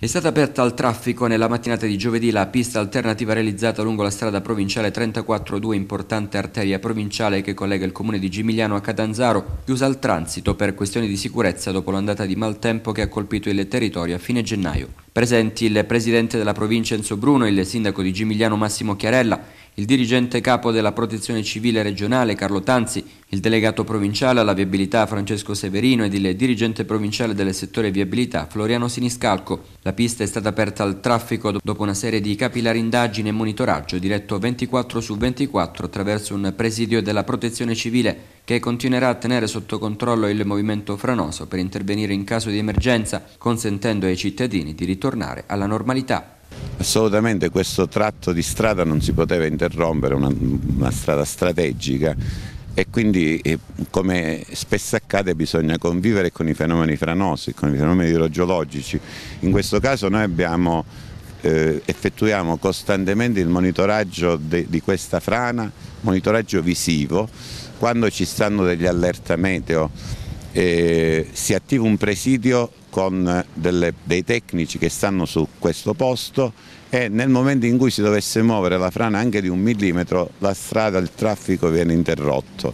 È stata aperta al traffico nella mattinata di giovedì la pista alternativa realizzata lungo la strada provinciale 342, importante arteria provinciale che collega il comune di Gimigliano a Catanzaro, chiusa al transito per questioni di sicurezza dopo l'ondata di maltempo che ha colpito il territorio a fine gennaio. Presenti il presidente della provincia Enzo Bruno, il sindaco di Gimigliano Massimo Chiarella, il dirigente capo della protezione civile regionale Carlo Tanzi, il delegato provinciale alla viabilità Francesco Severino ed il dirigente provinciale del settore viabilità Floriano Siniscalco. La pista è stata aperta al traffico dopo una serie di capillari indagini e monitoraggio diretto 24 su 24 attraverso un presidio della protezione civile che continuerà a tenere sotto controllo il movimento franoso per intervenire in caso di emergenza, consentendo ai cittadini di ritornare alla normalità. Assolutamente questo tratto di strada non si poteva interrompere, una, una strada strategica e quindi eh, come spesso accade bisogna convivere con i fenomeni franosi, con i fenomeni idrogeologici. In questo caso noi abbiamo, eh, effettuiamo costantemente il monitoraggio de, di questa frana monitoraggio visivo, quando ci stanno degli allerta meteo eh, si attiva un presidio con delle, dei tecnici che stanno su questo posto e nel momento in cui si dovesse muovere la frana anche di un millimetro la strada, il traffico viene interrotto.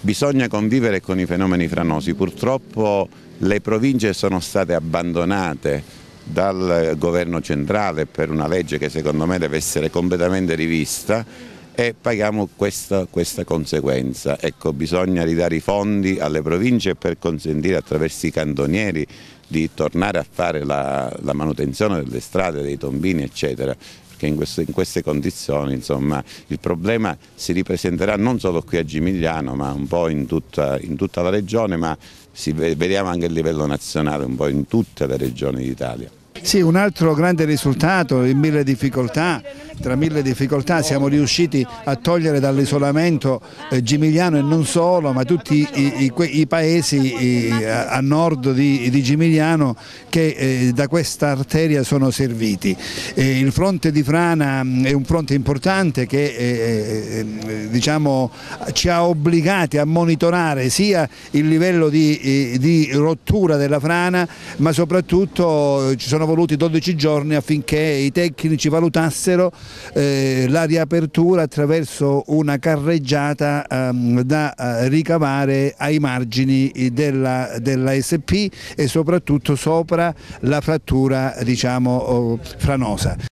Bisogna convivere con i fenomeni franosi, purtroppo le province sono state abbandonate dal governo centrale per una legge che secondo me deve essere completamente rivista e paghiamo questa, questa conseguenza. Ecco, bisogna ridare i fondi alle province per consentire attraverso i cantonieri di tornare a fare la, la manutenzione delle strade, dei tombini eccetera perché in, in, queste condizioni insomma, il problema si ripresenterà non solo qui a Gimigliano ma un po' in tutta, in tutta la regione ma si, vediamo anche a livello nazionale un po' in tutte le regioni d'Italia. Sì, un altro grande risultato in mille difficoltà tra mille difficoltà siamo riusciti a togliere dall'isolamento eh, Gimigliano e non solo, ma tutti i, i, i paesi i, a nord di, di Gimigliano che eh, da questa arteria sono serviti. Eh, il fronte di Frana mm, è un fronte importante che eh, eh, eh, diciamo, ci ha obbligati a monitorare sia il livello di, di rottura della frana, ma soprattutto ci sono voluti 12 giorni affinché i tecnici valutassero eh, la riapertura attraverso una carreggiata ehm, da eh, ricavare ai margini della, della, SP e soprattutto sopra la frattura diciamo, oh, franosa.